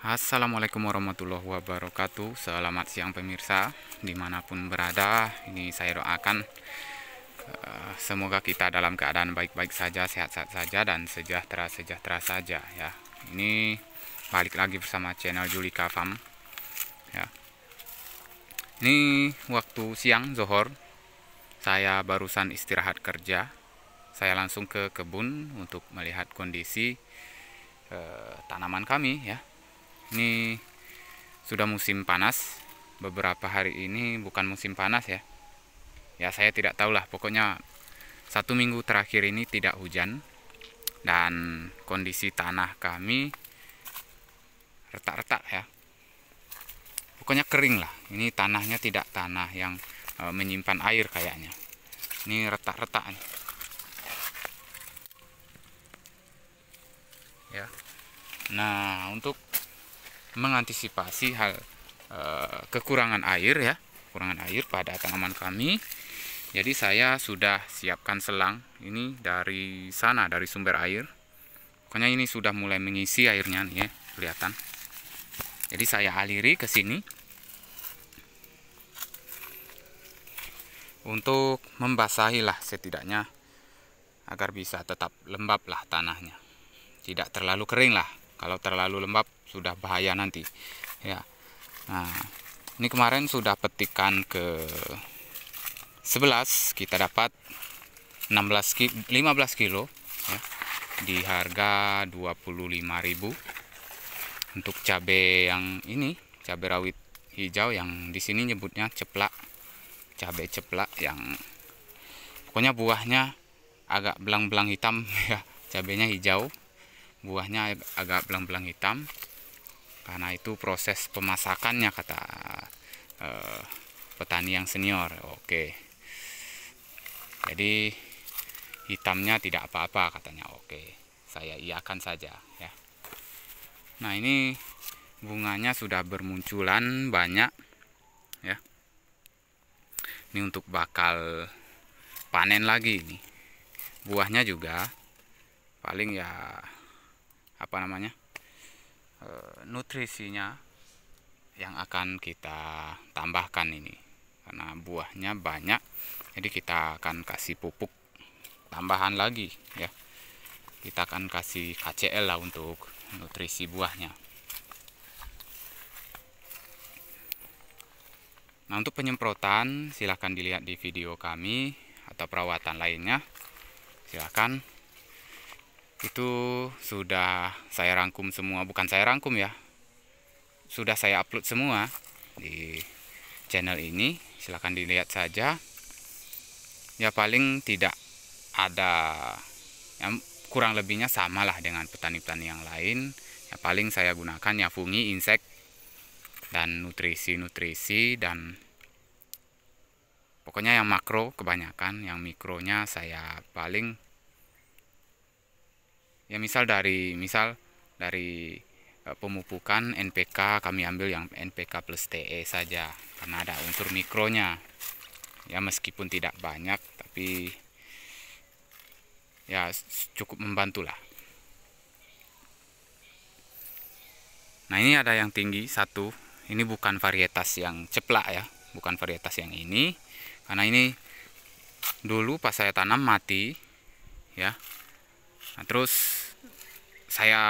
Assalamualaikum warahmatullahi wabarakatuh Selamat siang pemirsa Dimanapun berada Ini saya doakan eh, Semoga kita dalam keadaan baik-baik saja Sehat-sehat saja dan sejahtera-sejahtera saja ya. Ini balik lagi bersama channel Juli Kafam. ya. Ini waktu siang Zohor Saya barusan istirahat kerja Saya langsung ke kebun Untuk melihat kondisi eh, Tanaman kami ya ini sudah musim panas beberapa hari ini bukan musim panas ya ya saya tidak tahulah pokoknya satu minggu terakhir ini tidak hujan dan kondisi tanah kami retak-retak ya pokoknya kering lah ini tanahnya tidak tanah yang e, menyimpan air kayaknya ini retak-retak ya nah untuk mengantisipasi hal e, kekurangan air ya kekurangan air pada tanaman kami jadi saya sudah siapkan selang ini dari sana dari sumber air pokoknya ini sudah mulai mengisi airnya nih ya kelihatan jadi saya aliri ke sini untuk membasahi lah setidaknya agar bisa tetap lembab lah tanahnya tidak terlalu kering lah kalau terlalu lembab sudah bahaya nanti ya nah ini kemarin sudah petikan ke 11 kita dapat 16 ki 15 kilo ya, di harga 25.000 untuk cabe yang ini cabe rawit hijau yang di sini nyebutnya ceplak cabe ceplak yang pokoknya buahnya agak belang-belang hitam ya cabenya hijau buahnya agak belang-belang hitam karena itu proses pemasakannya kata uh, petani yang senior oke jadi hitamnya tidak apa-apa katanya oke saya iakan saja ya nah ini bunganya sudah bermunculan banyak ya ini untuk bakal panen lagi ini buahnya juga paling ya apa namanya Eh, nutrisinya yang akan kita tambahkan ini karena buahnya banyak jadi kita akan kasih pupuk tambahan lagi ya kita akan kasih KCL lah untuk nutrisi buahnya nah untuk penyemprotan silahkan dilihat di video kami atau perawatan lainnya silahkan itu sudah saya rangkum semua bukan saya rangkum ya sudah saya upload semua di channel ini silahkan dilihat saja ya paling tidak ada yang kurang lebihnya sama lah dengan petani-petani yang lain ya paling saya gunakan ya fungi insek dan nutrisi-nutrisi dan pokoknya yang makro kebanyakan yang mikronya saya paling ya misal dari misal dari eh, pemupukan NPK kami ambil yang NPK plus TE saja karena ada unsur mikronya ya meskipun tidak banyak tapi ya cukup membantu lah nah ini ada yang tinggi satu ini bukan varietas yang ceplak ya bukan varietas yang ini karena ini dulu pas saya tanam mati ya nah, terus saya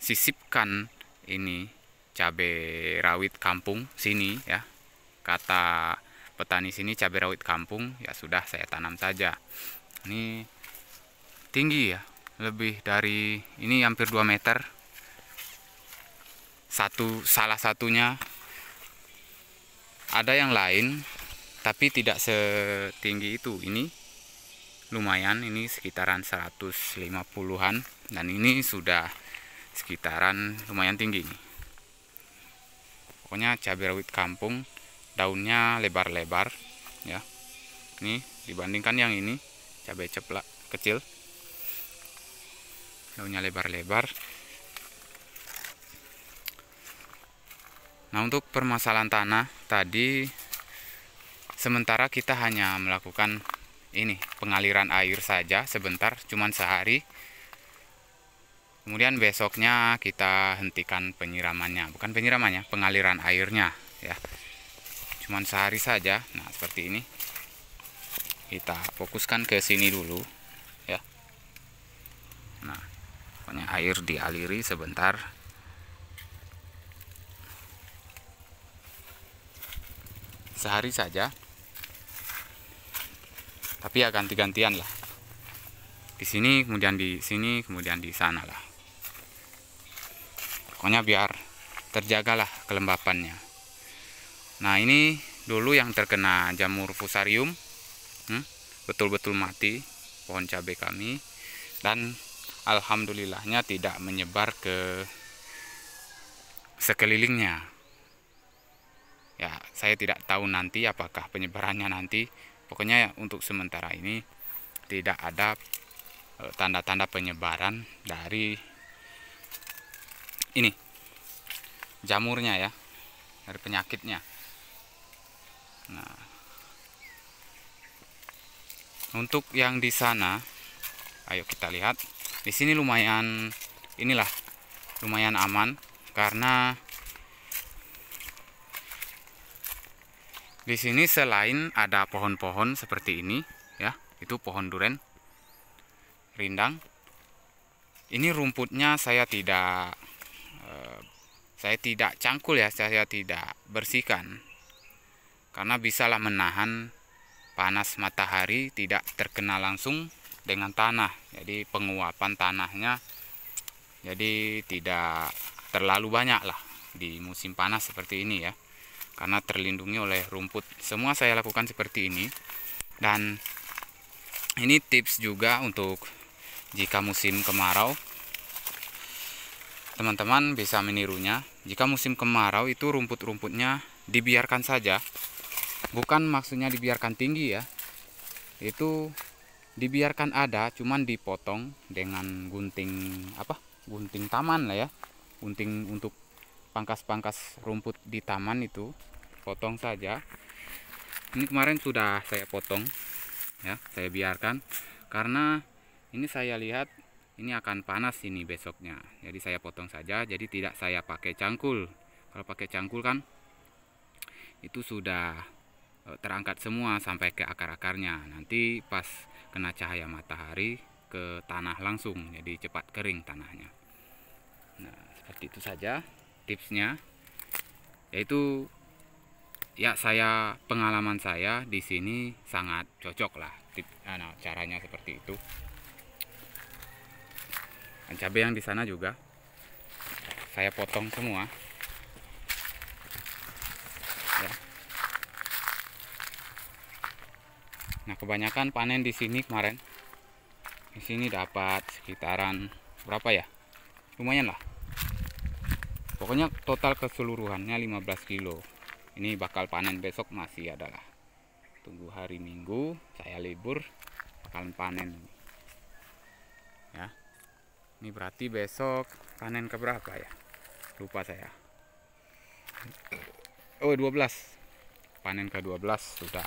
sisipkan ini cabai rawit kampung sini ya kata petani sini cabai rawit kampung ya sudah saya tanam saja ini tinggi ya lebih dari ini hampir 2 meter satu salah satunya ada yang lain tapi tidak setinggi itu ini lumayan ini sekitaran 150-an dan ini sudah sekitaran lumayan tinggi nih. Pokoknya cabai rawit kampung daunnya lebar-lebar ya. Ini dibandingkan yang ini cabai ceplak kecil. Daunnya lebar-lebar. Nah, untuk permasalahan tanah tadi sementara kita hanya melakukan ini pengaliran air saja sebentar cuman sehari kemudian besoknya kita hentikan penyiramannya bukan penyiramannya pengaliran airnya ya cuman sehari saja nah seperti ini kita fokuskan ke sini dulu ya nah pokoknya air dialiri sebentar sehari saja tapi ya ganti-gantian lah di sini kemudian di sini kemudian di sana lah pokoknya biar terjaga lah kelembapannya nah ini dulu yang terkena jamur fusarium hmm, betul-betul hmm, mati pohon cabai kami dan alhamdulillahnya tidak menyebar ke sekelilingnya ya saya tidak tahu nanti apakah penyebarannya nanti pokoknya untuk sementara ini tidak ada e, tanda-tanda penyebaran dari ini jamurnya ya dari penyakitnya nah untuk yang di sana ayo kita lihat di sini lumayan inilah lumayan aman karena Di sini selain ada pohon-pohon seperti ini, ya, itu pohon duren, rindang. Ini rumputnya saya tidak, eh, saya tidak cangkul ya, saya tidak bersihkan, karena bisalah menahan panas matahari tidak terkena langsung dengan tanah, jadi penguapan tanahnya jadi tidak terlalu banyak lah di musim panas seperti ini ya karena terlindungi oleh rumput. Semua saya lakukan seperti ini. Dan ini tips juga untuk jika musim kemarau teman-teman bisa menirunya. Jika musim kemarau itu rumput-rumputnya dibiarkan saja. Bukan maksudnya dibiarkan tinggi ya. Itu dibiarkan ada cuman dipotong dengan gunting apa? gunting taman lah ya. Gunting untuk pangkas-pangkas rumput di taman itu potong saja ini kemarin sudah saya potong ya saya biarkan karena ini saya lihat ini akan panas ini besoknya jadi saya potong saja jadi tidak saya pakai cangkul kalau pakai cangkul kan itu sudah eh, terangkat semua sampai ke akar-akarnya nanti pas kena cahaya matahari ke tanah langsung jadi cepat kering tanahnya nah seperti itu saja tipsnya yaitu ya saya pengalaman saya di sini sangat cocok lah tip, nah, caranya seperti itu dan cabai yang di sana juga saya potong semua ya. nah kebanyakan panen di sini kemarin di sini dapat sekitaran berapa ya lumayan lah pokoknya total keseluruhannya 15 kilo ini bakal panen besok masih adalah tunggu hari minggu saya libur bakal panen ya ini berarti besok panen ke berapa ya lupa saya oh 12 panen ke 12 sudah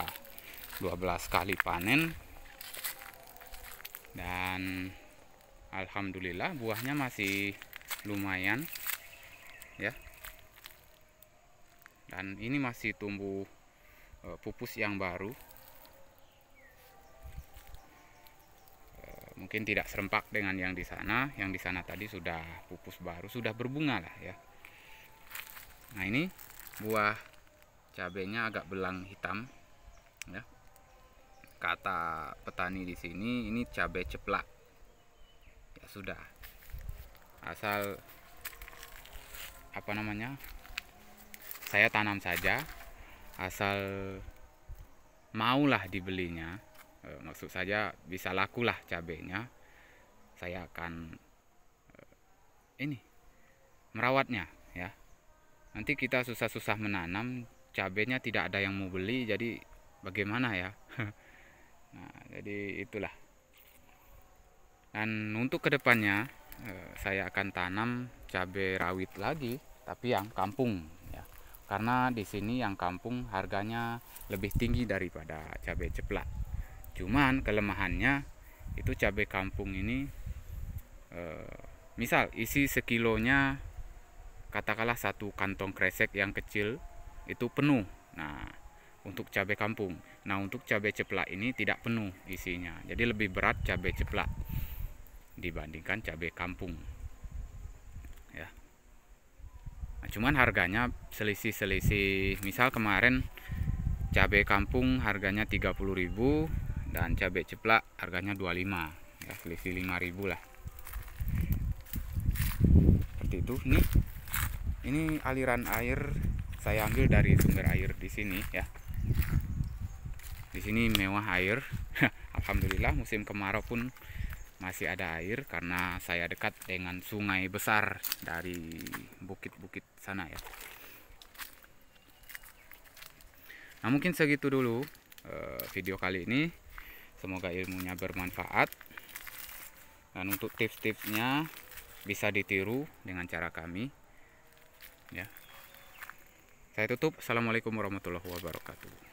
12 kali panen dan Alhamdulillah buahnya masih lumayan ya dan ini masih tumbuh e, pupus yang baru e, mungkin tidak serempak dengan yang di sana yang di sana tadi sudah pupus baru sudah berbunga lah ya nah ini buah cabenya agak belang hitam ya kata petani di sini ini cabai ceplak ya sudah asal apa namanya saya tanam saja asal maulah dibelinya e, maksud saja bisa laku lah cabenya saya akan e, ini merawatnya ya nanti kita susah-susah menanam cabenya tidak ada yang mau beli jadi bagaimana ya nah jadi itulah dan untuk kedepannya e, saya akan tanam cabai rawit lagi, tapi yang kampung ya. Karena di sini yang kampung harganya lebih tinggi daripada cabai ceplak. Cuman kelemahannya itu cabai kampung ini e, misal isi sekilonya katakanlah satu kantong kresek yang kecil itu penuh. Nah, untuk cabai kampung. Nah, untuk cabai ceplak ini tidak penuh isinya. Jadi lebih berat cabai ceplak dibandingkan cabai kampung. nah, cuman harganya selisih-selisih misal kemarin cabai kampung harganya 30.000 dan cabai ceplak harganya 25 ya selisih 5.000 lah seperti itu nih ini aliran air saya ambil dari sumber air di sini ya di sini mewah air alhamdulillah musim kemarau pun masih ada air karena saya dekat dengan sungai besar dari bukit-bukit sana ya. Nah mungkin segitu dulu eh, video kali ini. Semoga ilmunya bermanfaat. Dan untuk tips-tipsnya bisa ditiru dengan cara kami. Ya. Saya tutup. Assalamualaikum warahmatullahi wabarakatuh.